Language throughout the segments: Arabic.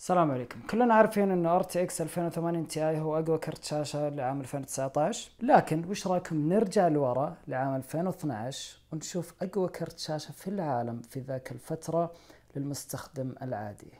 السلام عليكم كلنا عارفين ان ار تي اكس 2080 تي اي هو اقوى كرت شاشه لعام 2019 لكن وش رايكم نرجع لورا لعام 2012 ونشوف اقوى كرت شاشه في العالم في ذاك الفتره للمستخدم العادي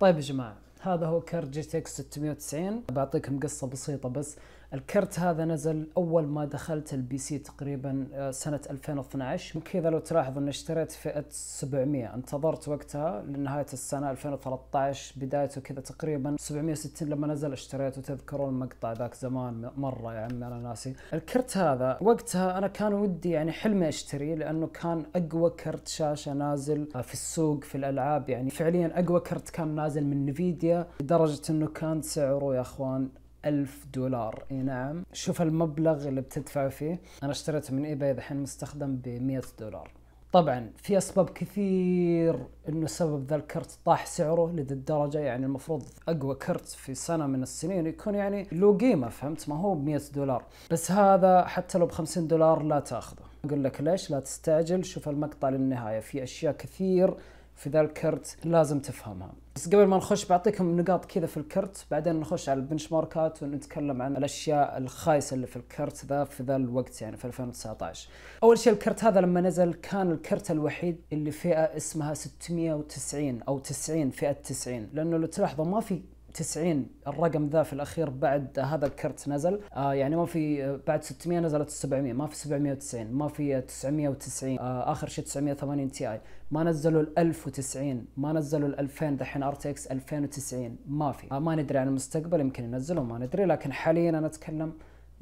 طيب يا جماعه هذا هو كرت جي تي اكس 690 بعطيكم قصه بسيطه بس الكرت هذا نزل اول ما دخلت البي سي تقريبا آه، سنه 2012 وكذا لو تلاحظ اني اشتريت فئه 700 انتظرت وقتها لنهايه السنه 2013 بدايته كذا تقريبا 760 لما نزل اشتريته تذكرون المقطع ذاك زمان مره يا عمي انا ناسي الكرت هذا وقتها انا كان ودي يعني حلمي اشتريه لانه كان اقوى كرت شاشه نازل آه، في السوق في الالعاب يعني فعليا اقوى كرت كان نازل من نفيديا لدرجه انه كان سعره يا اخوان ألف دولار اي نعم شوف المبلغ اللي بتدفعه فيه انا اشتريته من ايباي الحين مستخدم ب 100 دولار طبعا في اسباب كثير انه سبب ذا الكرت طاح سعره لذي الدرجه يعني المفروض اقوى كرت في سنه من السنين يكون يعني له قيمه فهمت ما هو ب 100 دولار بس هذا حتى لو ب 50 دولار لا تاخذه اقول لك ليش لا تستعجل شوف المقطع للنهايه في اشياء كثير في ذا الكرت لازم تفهمها بس قبل ما نخش بعطيكم نقاط كذا في الكرت بعدين نخش على البنش ماركات ونتكلم عن الاشياء الخايسه اللي في الكرت ذا في ذا الوقت يعني في 2019 اول شيء الكرت هذا لما نزل كان الكرت الوحيد اللي فئه اسمها 690 او 90 فئه 90 لانه لو تلاحظوا ما في 90 الرقم ذا في الاخير بعد هذا الكرت نزل آه يعني ما في آه، بعد 600 نزلت 700 ما في 790 ما في 990 آه اخر شيء 980 تي اي ما نزلوا ال 1090 ما نزلوا ال 2000 دحين ار تي اكس 2090 ما في آه ما ندري عن المستقبل يمكن ينزلوا ما ندري لكن حاليا انا اتكلم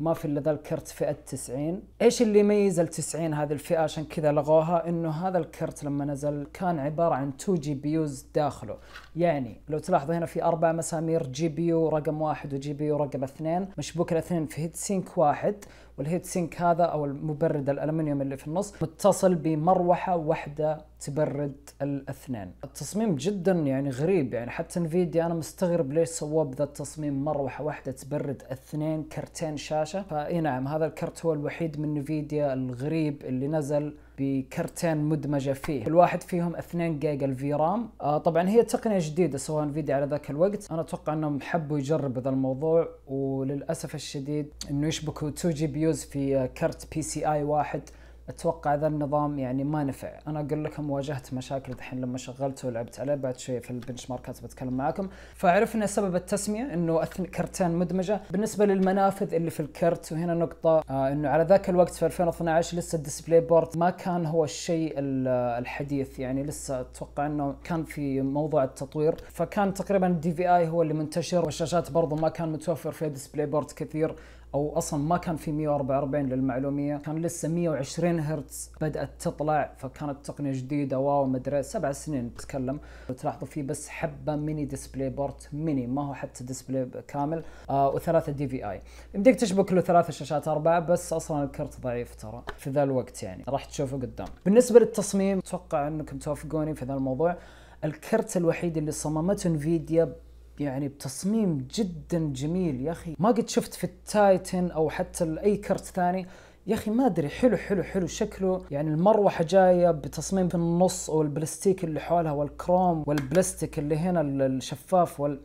ما في الا ذا الكرت فئه 90 ايش اللي يميز ال 90 هذه الفئه عشان كذا لغوها انه هذا الكرت لما نزل كان عباره عن 2 جي بي يوز داخله يعني لو تلاحظوا هنا في اربع مسامير جي بي يو رقم واحد وجي بي يو رقم اثنين مشبوك الاثنين في هيت سينك واحد والهيت سينك هذا او المبرد الالمنيوم اللي في النص متصل بمروحه واحده تبرد الاثنين التصميم جدا يعني غريب يعني حتى انفيديا انا مستغرب ليش سووه بذا التصميم مروحه واحده تبرد اثنين كرتين شاشه الشاشه فاي نعم هذا الكرت هو الوحيد من نفيديا الغريب اللي نزل بكرتين مدمجة فيه كل واحد فيهم 2 جيجا الفي رام آه طبعا هي تقنية جديدة سواء انفيديا على ذاك الوقت انا اتوقع انهم حبوا يجربوا ذا الموضوع وللاسف الشديد انه يشبكوا 2 جي بيوز في كرت بي سي اي واحد اتوقع ذا النظام يعني ما نفع انا اقول لكم واجهت مشاكل الحين لما شغلته ولعبت عليه بعد شوي في البنش ماركات بتكلم معاكم فعرفنا سبب التسميه انه كرتين مدمجه بالنسبه للمنافذ اللي في الكرت وهنا نقطه آه انه على ذاك الوقت في 2012 لسه الديسبلاي بورد ما كان هو الشيء الحديث يعني لسه اتوقع انه كان في موضوع التطوير فكان تقريبا الدي في اي هو اللي منتشر والشاشات برضه ما كان متوفر فيها ديسبلاي بورد كثير او اصلا ما كان في 144 للمعلوميه كان لسه 120 هرتز بدات تطلع فكانت تقنيه جديده واو مدري سبع سنين بتكلم تلاحظوا في بس حبه ميني ديسبلاي بورت ميني ما هو حتى ديسبلاي كامل آه وثلاثه دي في اي يمديك تشبك له ثلاثه شاشات اربعه بس اصلا الكرت ضعيف ترى في ذا الوقت يعني راح تشوفه قدام بالنسبه للتصميم اتوقع انكم توافقوني في ذا الموضوع الكرت الوحيد اللي صممته انفيديا يعني بتصميم جدا جميل يا اخي ما قد شفت في التايتن او حتى اي كرت ثاني يا اخي ما ادري حلو حلو حلو شكله يعني المروحه جايه بتصميم في النص والبلاستيك اللي حولها والكروم والبلاستيك اللي هنا الشفاف وال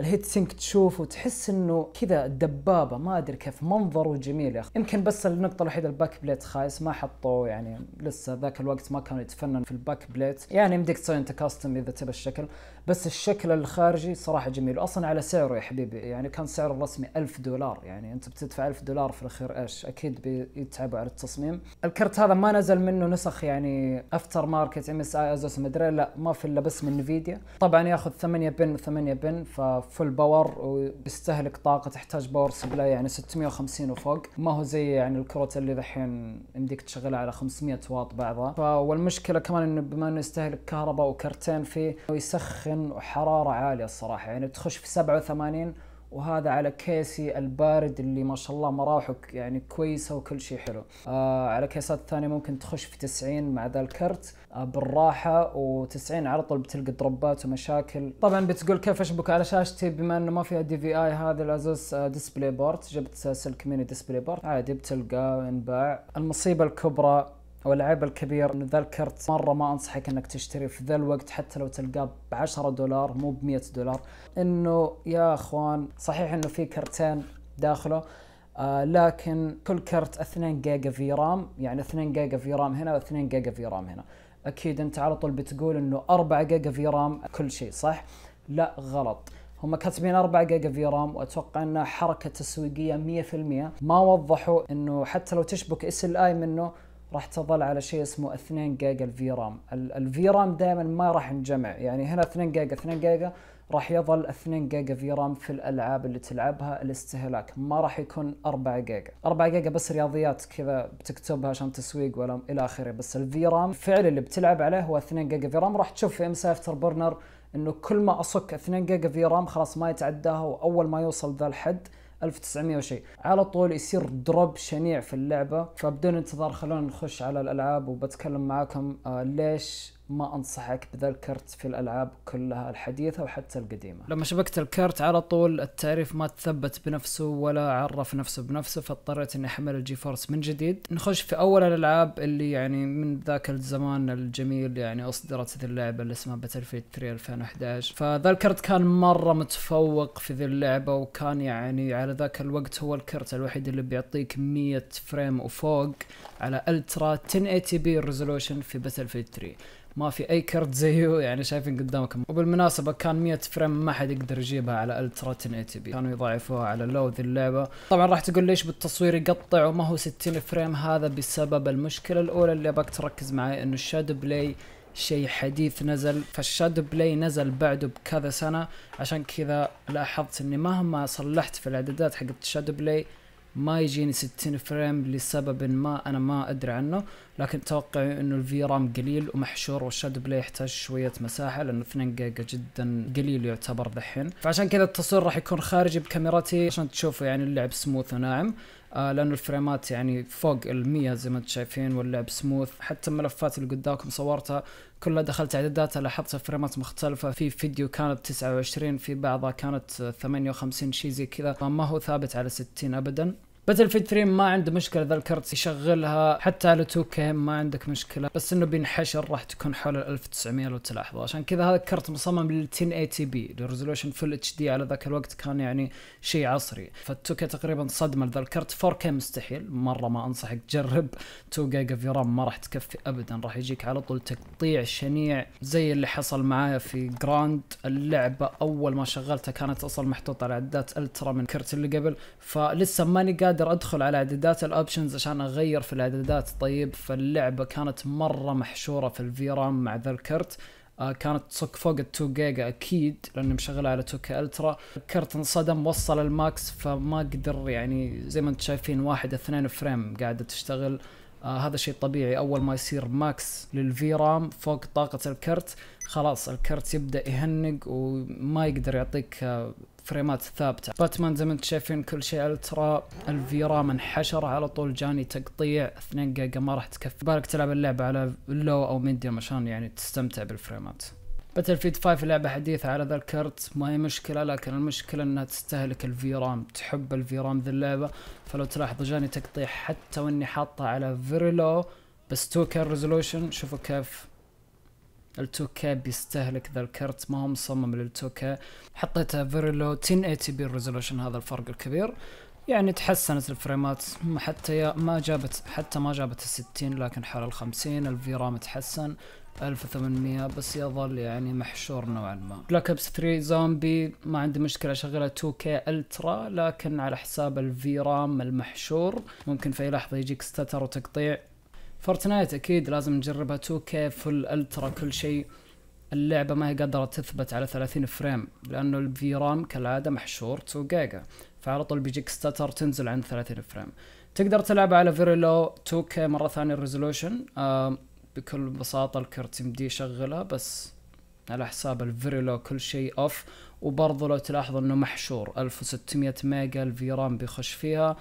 الهيت سينك تشوف وتحس انه كذا الدبابه ما ادري كيف منظره جميل يا اخي يمكن بس النقطه الوحيده الباك بليت خايس ما حطوه يعني لسه ذاك الوقت ما كانوا يتفنن في الباك بليت يعني يمديك تسوي انت كاستم اذا تبى الشكل بس الشكل الخارجي صراحه جميل اصلا على سعره يا حبيبي يعني كان سعره الرسمي 1000 دولار يعني انت بتدفع 1000 دولار في الاخير ايش اكيد بيتعبوا على التصميم الكرت هذا ما نزل منه نسخ يعني افتر ماركت ام اس اي ازوس مدري لا ما في الا بس من نفيديا طبعا ياخذ 8 بن 8 بن ففول باور ويستهلك طاقه تحتاج باور سبلاي يعني 650 وفوق ما هو زي يعني الكروت اللي ذحين يمديك تشغلها على 500 واط بعضها والمشكله كمان انه بما انه يستهلك كهرباء وكرتين فيه ويسخن سخن وحراره عاليه الصراحه يعني بتخش في 87 وهذا على كيسي البارد اللي ما شاء الله مراوحه يعني كويسه وكل شيء حلو آه على كيسات ثانيه ممكن تخش في 90 مع ذا الكرت آه بالراحه و90 على طول بتلقى دروبات ومشاكل طبعا بتقول كيف اشبك على شاشتي بما انه ما فيها دي في اي هذا الازوس ديسبلي ديسبلاي بورت جبت سلك ميني ديسبلاي بورت عادي بتلقى ينباع المصيبه الكبرى او العيب الكبير ان ذا الكرت مره ما انصحك انك تشتري في ذا الوقت حتى لو تلقاه ب 10 دولار مو ب 100 دولار انه يا اخوان صحيح انه في كرتين داخله آه لكن كل كرت 2 جيجا في رام يعني 2 جيجا في رام هنا و2 جيجا في رام هنا اكيد انت على طول بتقول انه 4 جيجا في رام كل شيء صح لا غلط هم كاتبين 4 جيجا في رام واتوقع انها حركه تسويقيه 100% ما وضحوا انه حتى لو تشبك اس ال اي منه راح تظل على شيء اسمه 2 جيجا الفي رام الفي رام دائما ما راح نجمع يعني هنا 2 جيجا 2 جيجا راح يظل 2 جيجا في رام في الالعاب اللي تلعبها الاستهلاك ما راح يكون 4 جيجا 4 جيجا بس رياضيات كذا بتكتبها عشان تسويق ولا الى اخره بس الفي رام فعلا اللي بتلعب عليه هو 2 جيجا في رام راح تشوف في ام سافتر افتر برنر انه كل ما اصك 2 جيجا في رام خلاص ما يتعداها واول ما يوصل ذا الحد 1900 وشيء على طول يصير دروب شنيع في اللعبه فبدون انتظار خلونا نخش على الالعاب وبتكلم معاكم آه، ليش ما انصحك بذا الكرت في الالعاب كلها الحديثه وحتى القديمه. لما شبكت الكرت على طول التعريف ما تثبت بنفسه ولا عرف نفسه بنفسه فاضطريت اني احمل الجي فورس من جديد. نخش في اول الالعاب اللي يعني من ذاك الزمان الجميل يعني اصدرت ذي اللعبه اللي اسمها باتل فيد 3 2011 فذا الكرت كان مره متفوق في ذي اللعبه وكان يعني على ذاك الوقت هو الكرت الوحيد اللي بيعطيك 100 فريم وفوق على الترا 1080 بي ريزولوشن في باتل فيد 3. ما في اي كرت زيه يعني شايفين قدامكم وبالمناسبه كان 100 فريم ما حد يقدر يجيبها على الترا 1080 بي كانوا يضاعفوها على لو ذي اللعبه طبعا راح تقول ليش بالتصوير يقطع وما هو 60 فريم هذا بسبب المشكله الاولى اللي ابغاك تركز معي انه الشاد بلاي شيء حديث نزل فالشاد بلاي نزل بعده بكذا سنه عشان كذا لاحظت اني مهما صلحت في الاعدادات حقت الشاد بلاي ما يجيني 60 فريم لسبب ما انا ما ادري عنه لكن توقعي انه الفي رام قليل ومحشور والشاد بلاي يحتاج شويه مساحه لانه 2 جيجا جدا قليل يعتبر ذحين فعشان كذا التصوير راح يكون خارجي بكاميرتي عشان تشوفوا يعني اللعب سموث وناعم آه لانه الفريمات يعني فوق المية زي ما انتم شايفين واللعب سموث حتى الملفات اللي قدامكم صورتها كلها دخلت اعداداتها لاحظت فريمات مختلفة في فيديو كانت 29 في بعضها كانت 58 شيء زي كذا ما هو ثابت على 60 ابدا باتل فيد 3 ما عنده مشكله ذا الكرت يشغلها حتى على 2 كي ما عندك مشكله بس انه بينحشر راح تكون حول ال 1900 لو تلاحظوا عشان كذا هذا الكرت مصمم لل 1080 بي الريزولوشن فل اتش دي على ذاك الوقت كان يعني شيء عصري فال2 كي تقريبا صدمه لذا الكرت 4 كي مستحيل مره ما انصحك تجرب 2 جيجا في رام ما راح تكفي ابدا راح يجيك على طول تقطيع شنيع زي اللي حصل معايا في جراند اللعبه اول ما شغلتها كانت اصلا محطوطه على عدات الترا من الكرت اللي قبل فلسه ماني قادر قادر ادخل على اعدادات الاوبشنز عشان اغير في الاعدادات طيب فاللعبه كانت مره محشوره في الفيرام مع ذا الكرت آه، كانت تصك فوق ال 2 جيجا اكيد لاني مشغلها على 2 كي الترا الكرت انصدم وصل الماكس فما قدر يعني زي ما انتم شايفين واحد اثنين فريم قاعده تشتغل آه هذا شيء طبيعي اول ما يصير ماكس للفي رام فوق طاقه الكرت خلاص الكرت يبدا يهنق وما يقدر يعطيك آه فريمات ثابته باتمان زي ما انتم شايفين كل شيء الترا الفي رام انحشر على طول جاني تقطيع 2 جيجا ما راح تكفي بالك تلعب اللعبه على لو او ميديوم عشان يعني تستمتع بالفريمات باتل فيد 5 لعبة حديثة على ذا الكرت ما هي مشكلة لكن المشكلة انها تستهلك الفي رام تحب الفي رام ذي اللعبة فلو تلاحظوا جاني تقطيع حتى واني حاطها على فيري لو بس 2 k ريزولوشن شوفوا كيف ال 2K بيستهلك ذا الكرت ما هو مصمم لل 2K حطيتها فيري لو 1080 بي ريزولوشن هذا الفرق الكبير يعني تحسنت الفريمات حتى ما جابت حتى ما جابت الستين لكن حول ال الفي رام تحسن 1800 بس يظل يعني محشور نوعا ما بلاك ابس 3 زومبي ما عندي مشكله اشغلها 2K الترا لكن على حساب الفي رام المحشور ممكن في لحظه يجيك ستتر وتقطيع فورتنايت اكيد لازم نجربها 2K فل الترا كل شيء اللعبه ما هي قادره تثبت على 30 فريم لانه الفي رام كالعاده محشور 2 جيجا فعلى طول بيجيك ستتر تنزل عند 30 فريم تقدر تلعب على فيري لو 2K مره ثانيه الريزولوشن آه بكل بساطة الكرت دي يشغلها بس على حساب الفيريلو كل شيء اوف وبرضه لو تلاحظ انه محشور 1600 ميجا الفيرام بيخش فيها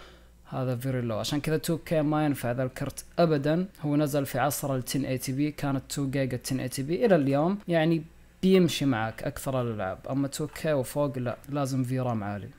هذا فيري لو عشان كذا 2 كي ما ينفع ذا الكرت ابدا هو نزل في عصر ال 1080 بي كانت 2 جيجا 1080 بي الى اليوم يعني بيمشي معك اكثر الالعاب اما 2 كي وفوق لا لازم في رام عالي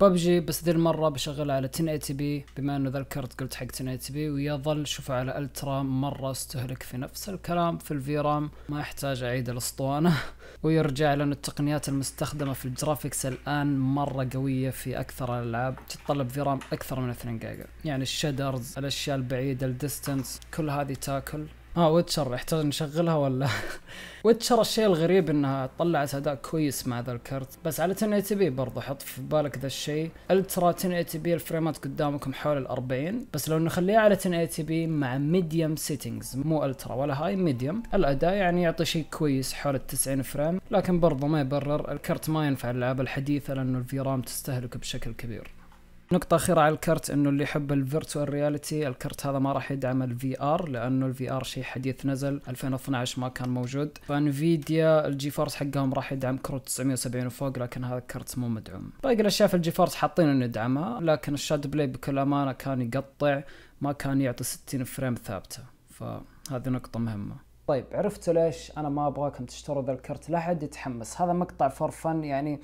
ببجي بس ذي المرة بشغلها على 1080 بي بما انه ذكرت قلت حق 1080 بي ويظل شوفه على الترا مرة استهلك في نفس الكلام في الفيرام رام ما يحتاج اعيد الاسطوانة ويرجع لان التقنيات المستخدمة في الجرافيكس الان مرة قوية في اكثر الالعاب تتطلب في رام اكثر من 2 جيجا يعني الشدرز الاشياء البعيدة الديستنس كل هذه تاكل اه ويتشر يحتاج نشغلها ولا ويتشر الشيء الغريب انها طلعت اداء كويس مع ذا الكرت بس على 1080 بي برضه حط في بالك ذا الشيء الترا 1080 بي الفريمات قدامكم حول ال 40 بس لو نخليها على 1080 بي مع ميديوم سيتنجز مو الترا ولا هاي ميديوم الاداء يعني يعطي شيء كويس حول ال 90 فريم لكن برضه ما يبرر الكرت ما ينفع الالعاب الحديثه لانه الفيرام تستهلك بشكل كبير نقطة أخيرة على الكرت انه اللي يحب الفيرتوال رياليتي الكرت هذا ما راح يدعم الفي ار لانه الفي ار شيء حديث نزل 2012 ما كان موجود فانفيديا الجي فورس حقهم راح يدعم كروت 970 وفوق لكن هذا الكرت مو مدعوم باقي الأشياء في الجي فورس حاطين انه يدعمها لكن الشاد بلاي بكل امانة كان يقطع ما كان يعطي 60 فريم ثابتة فهذه نقطة مهمة طيب عرفتوا ليش انا ما ابغاكم تشتروا ذا الكرت لا حد يتحمس هذا مقطع فور فن يعني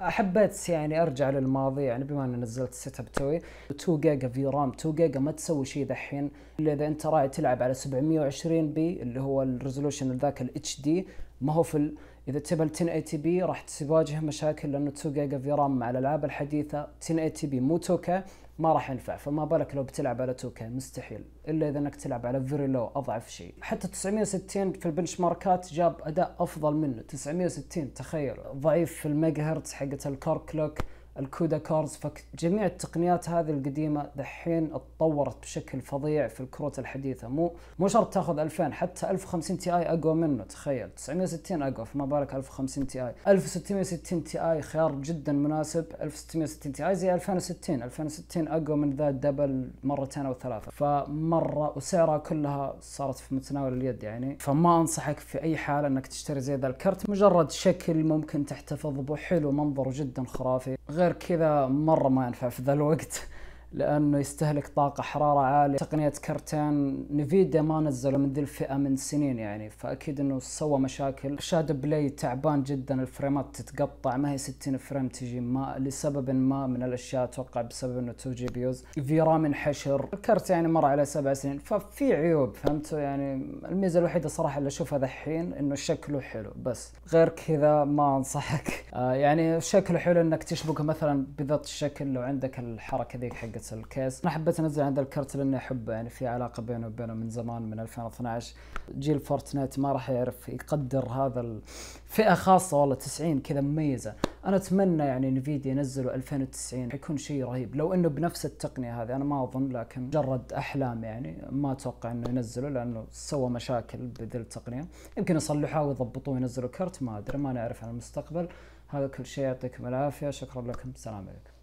حبيت يعني ارجع للماضي يعني بما اني نزلت السيت اب توي 2 جيجا في رام 2 جيجا ما تسوي شيء دحين الا اذا انت راعي تلعب على 720 بي اللي هو الريزولوشن ذاك الاتش دي ما هو في ال... اذا تبى 1080 بي راح تواجه مشاكل لانه 2 جيجا في رام مع الالعاب الحديثه 1080 بي مو توكا ما راح ينفع فما بالك لو بتلعب على 2K مستحيل الا اذا انك تلعب على فيري لو اضعف شيء حتى 960 في البنش ماركات جاب اداء افضل منه 960 تخيل ضعيف في الميجا هرتز حقه الكور كلوك الكودا كارز فجميع التقنيات هذه القديمه دحين اتطورت بشكل فظيع في الكروت الحديثه مو مو شرط تاخذ 2000 حتى 1050 تي اي اقوى منه تخيل 960 اقوى فما بالك 1050 تي اي 1660 تي اي خيار جدا مناسب 1660 تي اي زي 2060 2060 اقوى من ذا دبل مرتين او ثلاثه فمره وسعرها كلها صارت في متناول اليد يعني فما انصحك في اي حال انك تشتري زي ذا الكرت مجرد شكل ممكن تحتفظ به حلو منظره جدا خرافي غير كذا مره ما ينفع في ذا الوقت لانه يستهلك طاقه حراره عاليه تقنيه كرتان نفيديا ما نزلوا من ذي الفئه من سنين يعني فاكيد انه سوى مشاكل شاد بلاي تعبان جدا الفريمات تتقطع ما هي 60 فريم تجي ما لسبب ما من الاشياء اتوقع بسبب انه 2 جي بيوز في رام انحشر الكرت يعني مر على سبع سنين ففي عيوب فهمتوا يعني الميزه الوحيده صراحه اللي اشوفها ذحين انه شكله حلو بس غير كذا ما انصحك آه يعني شكله حلو انك تشبكه مثلا بذات الشكل لو عندك الحركه ذيك حق حقت الكاس انا حبيت انزل عند الكرت لاني احبه يعني في علاقه بينه وبينه من زمان من 2012 جيل فورتنايت ما راح يعرف يقدر هذا فئه خاصه والله 90 كذا مميزه انا اتمنى يعني نفيديا ينزلوا 2090 حيكون شيء رهيب لو انه بنفس التقنيه هذه انا ما اظن لكن مجرد احلام يعني ما اتوقع انه ينزلوا لانه سوى مشاكل بذي التقنيه يمكن يصلحوها ويضبطوه ينزلوا كرت ما ادري ما نعرف عن المستقبل هذا كل شيء يعطيكم العافيه شكرا لكم السلام عليكم